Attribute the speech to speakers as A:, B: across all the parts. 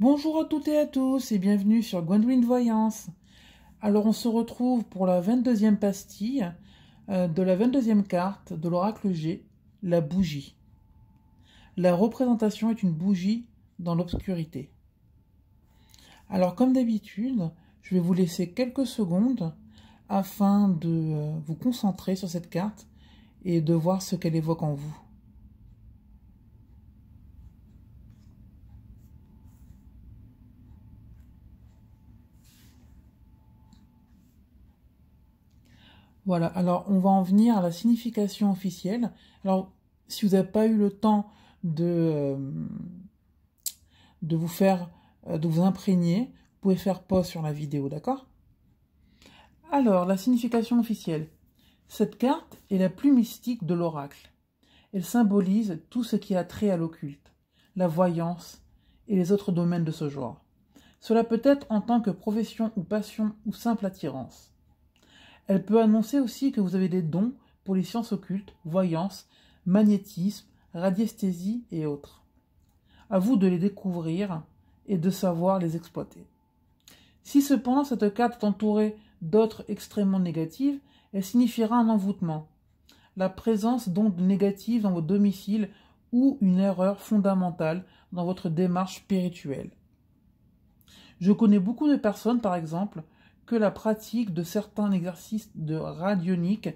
A: Bonjour à toutes et à tous et bienvenue sur Gwendoline Voyance. Alors on se retrouve pour la 22e pastille euh, de la 22e carte de l'oracle G, la bougie. La représentation est une bougie dans l'obscurité. Alors comme d'habitude, je vais vous laisser quelques secondes afin de euh, vous concentrer sur cette carte et de voir ce qu'elle évoque en vous. Voilà, alors on va en venir à la signification officielle. Alors, si vous n'avez pas eu le temps de, euh, de vous faire, euh, de vous imprégner, vous pouvez faire pause sur la vidéo, d'accord Alors, la signification officielle. Cette carte est la plus mystique de l'oracle. Elle symbolise tout ce qui a trait à l'occulte, la voyance et les autres domaines de ce genre. Cela peut être en tant que profession ou passion ou simple attirance. Elle peut annoncer aussi que vous avez des dons pour les sciences occultes, voyance, magnétisme, radiesthésie et autres. À vous de les découvrir et de savoir les exploiter. Si cependant cette carte est entourée d'autres extrêmement négatives, elle signifiera un envoûtement, la présence d'ondes négatives dans vos domiciles ou une erreur fondamentale dans votre démarche spirituelle. Je connais beaucoup de personnes, par exemple, que la pratique de certains exercices de radionique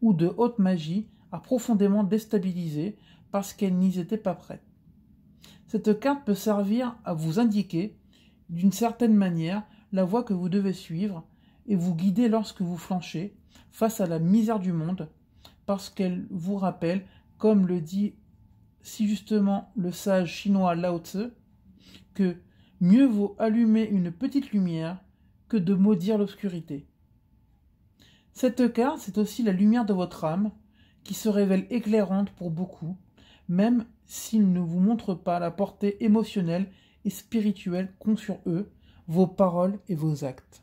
A: ou de haute magie a profondément déstabilisé parce qu'elle n'y était pas prête. Cette carte peut servir à vous indiquer, d'une certaine manière, la voie que vous devez suivre et vous guider lorsque vous flanchez face à la misère du monde, parce qu'elle vous rappelle, comme le dit si justement le sage chinois Lao Tzu, que mieux vaut allumer une petite lumière que de maudire l'obscurité. Cette carte, c'est aussi la lumière de votre âme, qui se révèle éclairante pour beaucoup, même s'il ne vous montre pas la portée émotionnelle et spirituelle qu'ont sur eux vos paroles et vos actes.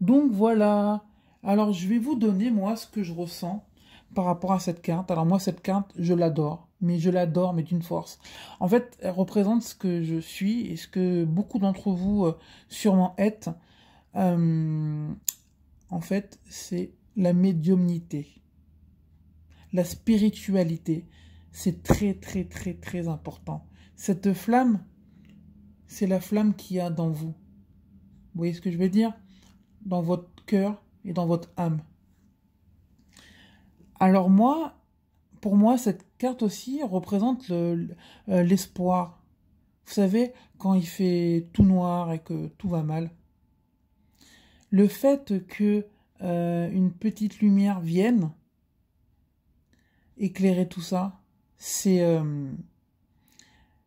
A: Donc voilà. Alors je vais vous donner moi ce que je ressens par rapport à cette carte. Alors moi, cette carte, je l'adore, mais je l'adore, mais d'une force. En fait, elle représente ce que je suis et ce que beaucoup d'entre vous euh, sûrement êtes. Euh, en fait, c'est la médiumnité, la spiritualité. C'est très, très, très, très important. Cette flamme, c'est la flamme qu'il y a dans vous. Vous voyez ce que je veux dire Dans votre cœur et dans votre âme. Alors moi, pour moi, cette carte aussi représente euh, l'espoir. Vous savez, quand il fait tout noir et que tout va mal. Le fait que euh, une petite lumière vienne éclairer tout ça, c'est euh,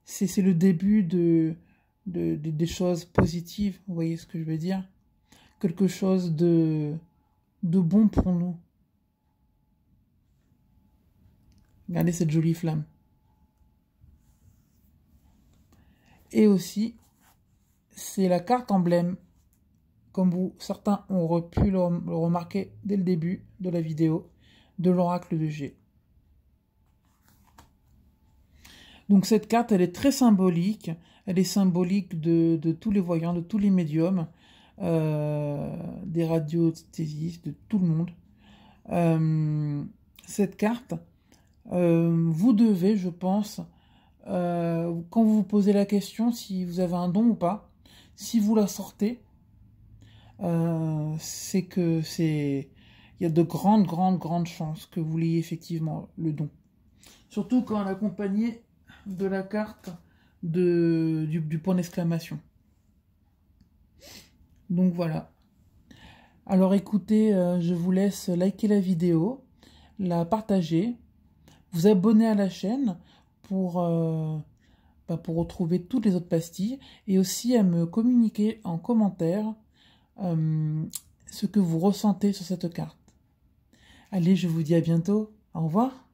A: le début de, des choses positives. Vous voyez ce que je veux dire Quelque chose de de bon pour nous. Regardez cette jolie flamme. Et aussi, c'est la carte emblème, comme vous, certains ont pu le remarquer dès le début de la vidéo, de l'oracle de G. Donc cette carte, elle est très symbolique. Elle est symbolique de, tous les voyants, de tous les médiums, euh, des radiothésistes, de tout le monde. Euh, cette carte, euh, vous devez, je pense, euh, quand vous vous posez la question si vous avez un don ou pas, si vous la sortez, euh, c'est que c'est. Il y a de grandes, grandes, grandes chances que vous l'ayez effectivement le don. Surtout quand l'accompagné de la carte de, du, point d'exclamation. Donc voilà. Alors écoutez, je vous laisse liker la vidéo, la partager, vous abonner à la chaîne pour, euh, bah, pour retrouver toutes les autres pastilles et aussi à me communiquer en commentaire euh, ce que vous ressentez sur cette carte. Allez, je vous dis à bientôt. Au revoir.